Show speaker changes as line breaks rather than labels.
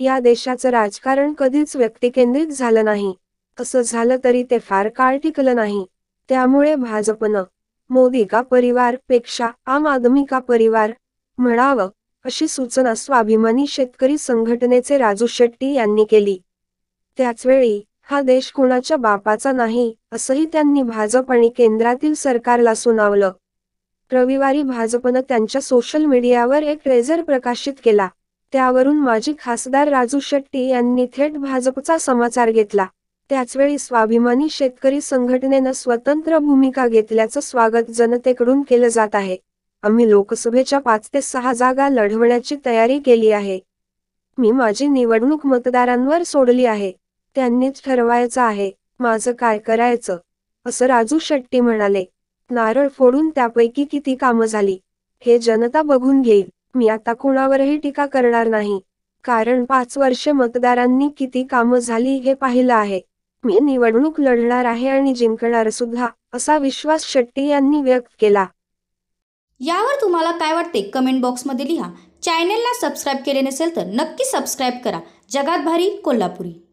या देशाचं राजकारण कधीच व्यक्तिकेंद्रित झालं नाही असं झालं तरी ते फार काळ टिकलं नाही त्यामुळे भाजपनं मोदी का परिवार पेक्षा आम आदमी का परिवार म्हणावं अशी सूचना स्वाभिमानी शेतकरी संघटनेचे राजू शेट्टी यांनी केली त्याचवेळी हा देश कुणाच्या बापाचा नाही असंही त्यांनी भाजप आणि केंद्रातील सरकारला सुनावलं रविवारी भाजपनं त्यांच्या सोशल मीडियावर एक ट्रेझर प्रकाशित केला त्यावरून माजी खासदार राजू शेट्टी यांनी थेट भाजपचा समाचार घेतला त्याचवेळी स्वाभिमानी शेतकरी संघटनेनं स्वतंत्र भूमिका घेतल्याचं स्वागत जनतेकडून केलं जात आहे आम्ही लोकसभेच्या पाच ते सहा जागा लढवण्याची तयारी केली आहे मी माझी निवडणूक मतदारांवर सोडली आहे त्यांनीच ठरवायचं आहे माझं काय करायचं असं राजू शेट्टी म्हणाले नारळ फोडून त्यापैकी किती कामं झाली हे जनता बघून घेईल मी आता कोणावरही टीका करणार नाही कारण पाच वर्ष मतदारांनी किती कामं झाली हे पाहिलं आहे मी निवडणूक लढणार आहे आणि जिंकणार सुद्धा असा विश्वास शेट्टी यांनी व्यक्त केला यावर तुम्हाला काय वाटते कमेंट बॉक्स मध्ये लिहा चॅनेलला सबस्क्राईब केले नसेल तर नक्की सबस्क्राईब करा जगात भारी कोल्हापुरी